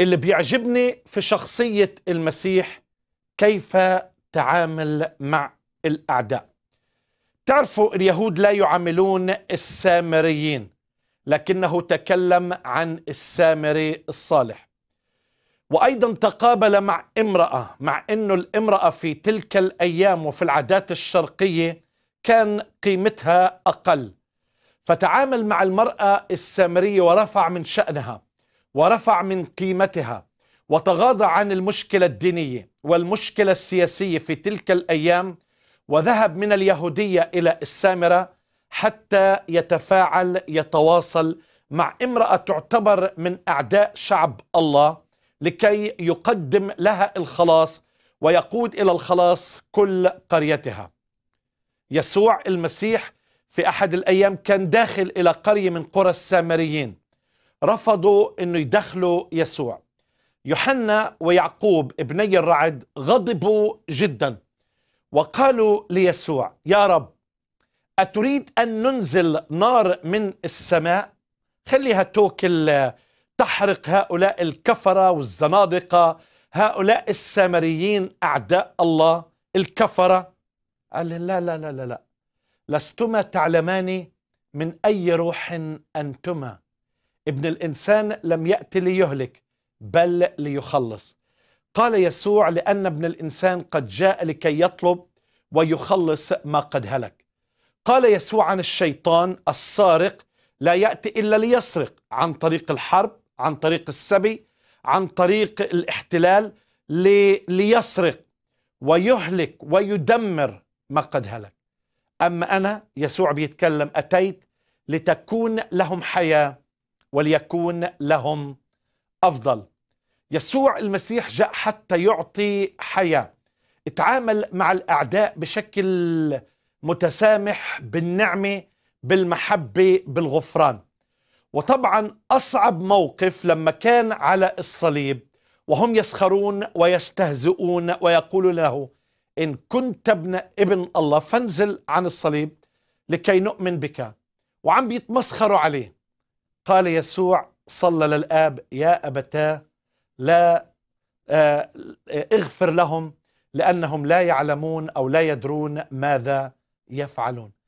اللي بيعجبني في شخصية المسيح كيف تعامل مع الأعداء تعرفوا اليهود لا يعاملون السامريين لكنه تكلم عن السامري الصالح وأيضا تقابل مع امرأة مع أنه الامرأة في تلك الأيام وفي العادات الشرقية كان قيمتها أقل فتعامل مع المرأة السامرية ورفع من شأنها ورفع من قيمتها وتغاضى عن المشكلة الدينية والمشكلة السياسية في تلك الأيام وذهب من اليهودية إلى السامرة حتى يتفاعل يتواصل مع امرأة تعتبر من أعداء شعب الله لكي يقدم لها الخلاص ويقود إلى الخلاص كل قريتها يسوع المسيح في أحد الأيام كان داخل إلى قرية من قرى السامريين رفضوا انه يدخلوا يسوع يوحنا ويعقوب ابني الرعد غضبوا جدا وقالوا ليسوع يا رب أتريد أن ننزل نار من السماء خليها توكل تحرق هؤلاء الكفرة والزنادقة هؤلاء السامريين أعداء الله الكفرة قال لا لا لا لا لا لستما تعلمان من أي روح أنتما ابن الانسان لم ياتي ليهلك بل ليخلص قال يسوع لان ابن الانسان قد جاء لكي يطلب ويخلص ما قد هلك قال يسوع عن الشيطان السارق لا ياتي الا ليسرق عن طريق الحرب عن طريق السبي عن طريق الاحتلال لي ليسرق ويهلك ويدمر ما قد هلك اما انا يسوع بيتكلم اتيت لتكون لهم حياه وليكون لهم افضل يسوع المسيح جاء حتى يعطي حياه اتعامل مع الاعداء بشكل متسامح بالنعمه بالمحبه بالغفران وطبعا اصعب موقف لما كان على الصليب وهم يسخرون ويستهزئون ويقول له ان كنت ابن ابن الله فانزل عن الصليب لكي نؤمن بك وعم بيتمسخروا عليه قال يسوع صلى للآب يا أبتاه لا آه، اغفر لهم لأنهم لا يعلمون أو لا يدرون ماذا يفعلون